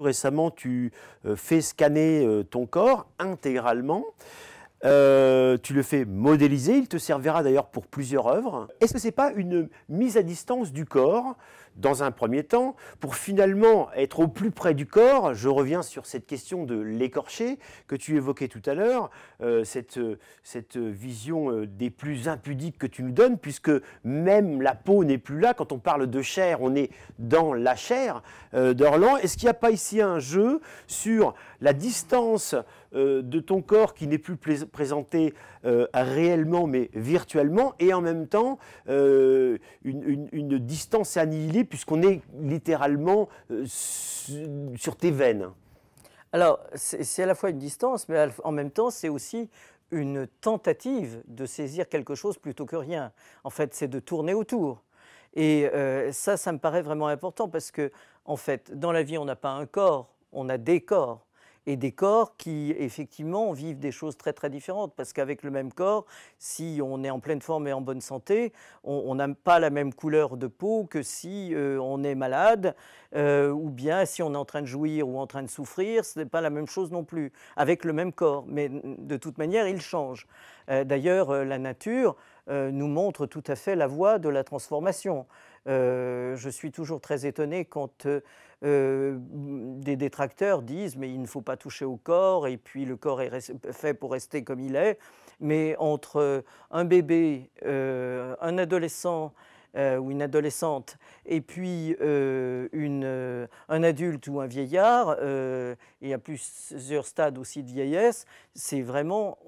Récemment, tu euh, fais scanner euh, ton corps intégralement. Euh, tu le fais modéliser, il te servira d'ailleurs pour plusieurs œuvres. Est-ce que ce n'est pas une mise à distance du corps dans un premier temps, pour finalement être au plus près du corps, je reviens sur cette question de l'écorcher que tu évoquais tout à l'heure, euh, cette, vision euh, des plus impudiques que tu nous donnes, puisque même la peau n'est plus là, quand on parle de chair, on est dans la chair d'Orlan. Est-ce qu'il n'y a pas ici un jeu sur la distance euh, de ton corps qui n'est plus présenté euh, réellement mais virtuellement et en même temps euh, une, distance annihilée puisqu'on est littéralement sur tes veines. Alors c'est à la fois une distance mais en même temps c'est aussi une tentative de saisir quelque chose plutôt que rien. En fait c'est de tourner autour. Et ça, ça me paraît vraiment important parce que, en fait, dans la vie, on n'a pas un corps, on a des corps et des corps qui, effectivement, vivent des choses très très différentes. Parce qu'avec le même corps, si on est en pleine forme et en bonne santé, on n'a pas la même couleur de peau que si euh, on est malade, euh, ou bien si on est en train de jouir ou en train de souffrir, ce n'est pas la même chose non plus, avec le même corps. Mais de toute manière, il change. Euh, d'ailleurs, la nature... Euh, nous montre tout à fait la voie de la transformation. Euh, je suis toujours très étonné quand euh, des détracteurs disent mais il ne faut pas toucher au corps et puis le corps est fait pour rester comme il est. Mais entre un bébé, un adolescent ou une adolescente et puis un adulte ou un vieillard, et à plusieurs stades aussi de vieillesse, c'est vraiment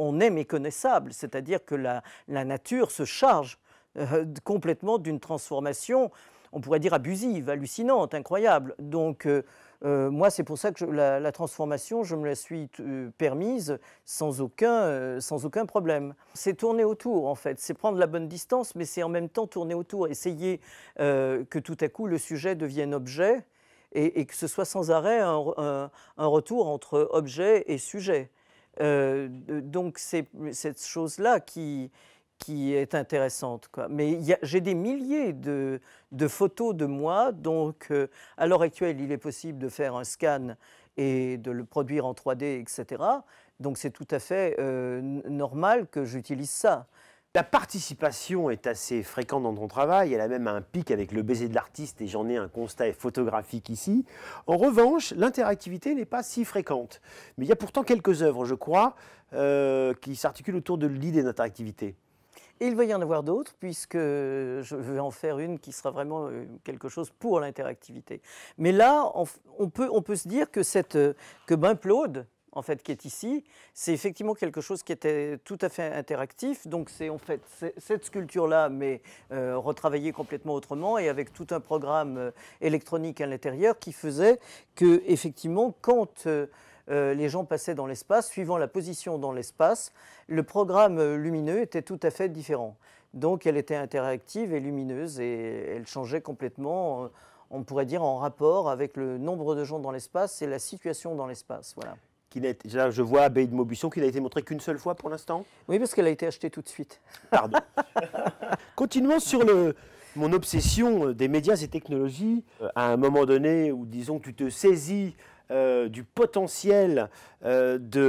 on est méconnaissable, c'est-à-dire que la, nature se charge euh, complètement d'une transformation, on pourrait dire abusive, hallucinante, incroyable. Donc euh, euh, moi, c'est pour ça que la, transformation, je me la suis permise sans aucun, sans aucun problème. C'est tourner autour, en fait. C'est prendre la bonne distance, mais c'est en même temps tourner autour, essayer que tout à coup le sujet devienne objet et, que ce soit sans arrêt un retour entre objet et sujet. Euh, donc c'est cette chose-là qui, qui est intéressante. Mais j'ai des milliers de, de, photos de moi, donc euh, à l'heure actuelle, il est possible de faire un scan et de le produire en 3D, etc. Donc c'est tout à fait euh, normal que j'utilise ça. La participation est assez fréquente dans ton travail, elle a même un pic avec le baiser de l'artiste et j'en ai un constat photographique ici. En revanche, l'interactivité n'est pas si fréquente. Mais il y a pourtant quelques œuvres, je crois, euh, qui s'articulent autour de l'idée d'interactivité. Et il va y en avoir d'autres, puisque je vais en faire une qui sera vraiment euh, quelque chose pour l'interactivité. Mais là, on peut, on peut se dire que, cette, euh, que en fait, qui est ici, c'est effectivement quelque chose qui était tout à fait interactif. Donc, c'est en fait cette sculpture-là, mais euh, retravaillée complètement autrement et avec tout un programme euh, électronique à l'intérieur qui faisait que, effectivement, quand euh, les gens passaient dans l'espace, suivant la position dans l'espace, le programme lumineux était tout à fait différent. Donc, elle était interactive et lumineuse et elle changeait complètement on pourrait dire en rapport avec le nombre de gens dans l'espace et la situation dans l'espace. Voilà qui je vois Abbaye de Maubuisson qui n'a été montré qu'une seule fois pour l'instant. Oui, parce qu'elle a été achetée tout de suite. Pardon. Continuons sur le, mon obsession euh, des médias et technologies. Euh, à un moment donné où, disons, tu te saisis euh, du potentiel du,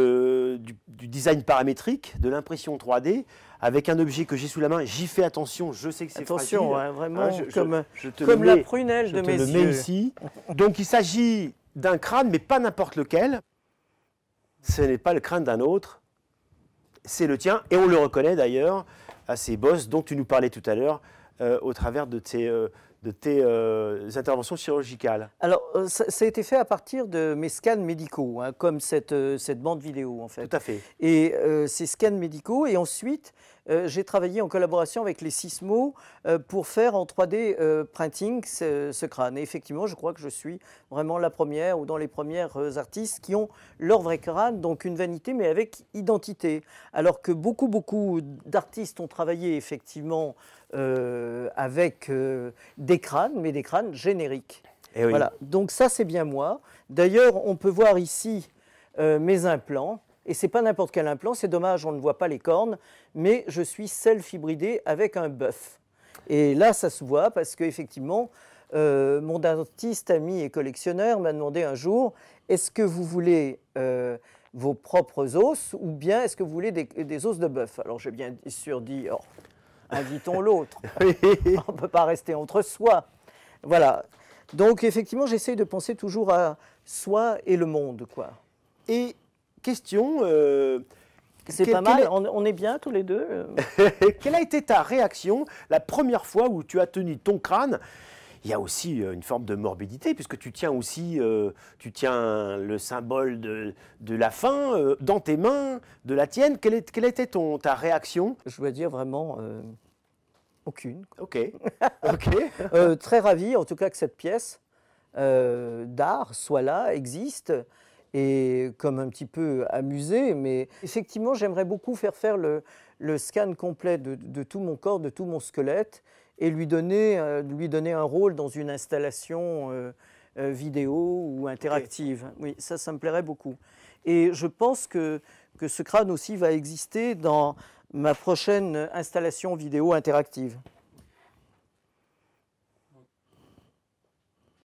design paramétrique, de l'impression 3D, avec un objet que j'ai sous la main, j'y fais attention, je sais que c'est fragile. Attention, vraiment, ah, comme, la prunelle de mes yeux. Donc il s'agit d'un crâne, mais pas n'importe lequel. Ce n'est pas le crâne d'un autre, c'est le tien. Et on le reconnaît d'ailleurs à ces bosses dont tu nous parlais tout à l'heure euh, au travers de tes, euh, de tes euh, interventions chirurgicales Alors, euh, ça, a été fait à partir de mes scans médicaux, hein, comme cette, euh, cette bande vidéo en fait. Tout à fait. Et ces scans médicaux, et ensuite, j'ai travaillé en collaboration avec les Sismo pour faire en 3D printing ce, ce, crâne. Et effectivement, je crois que je suis vraiment la première ou dans les premières artistes qui ont leur vrai crâne, donc une vanité, mais avec identité. Alors que beaucoup, beaucoup d'artistes ont travaillé effectivement euh, avec euh, des crânes, mais des crânes génériques. Et eh Voilà, donc ça c'est bien moi. D'ailleurs, on peut voir ici euh, mes implants. Et c'est pas n'importe quel implant, c'est dommage, on ne voit pas les cornes, mais je suis self hybridé avec un bœuf. Et là, ça se voit parce qu'effectivement, mon dentiste, ami et collectionneur m'a demandé un jour est-ce que vous voulez vos propres os ou bien est-ce que vous voulez des, os de bœuf Alors j'ai bien sûr dit oh, invitons l'autre. On ne peut pas rester entre soi. Voilà. Donc effectivement, j'essaye de penser toujours à soi et le monde, quoi. Et question. Euh, c'est pas mal, on, est bien tous les deux. quelle a été ta réaction la première fois où tu as tenu ton crâne il y a aussi euh, une forme de morbidité, puisque tu tiens aussi euh, tu tiens le symbole de, la faim euh, dans tes mains, de la tienne. Quelle, était ton, ta réaction Je dois dire vraiment aucune. Ok. très ravi, en tout cas, que cette pièce d'art soit là, existe et comme un petit peu amusé, mais effectivement, j'aimerais beaucoup faire faire le, scan complet de, tout mon corps, de tout mon squelette, et lui donner, euh, lui donner un rôle dans une installation euh, euh, vidéo ou interactive. Oui, ça, ça me plairait beaucoup. Et je pense que, que ce crâne aussi va exister dans ma prochaine installation vidéo interactive.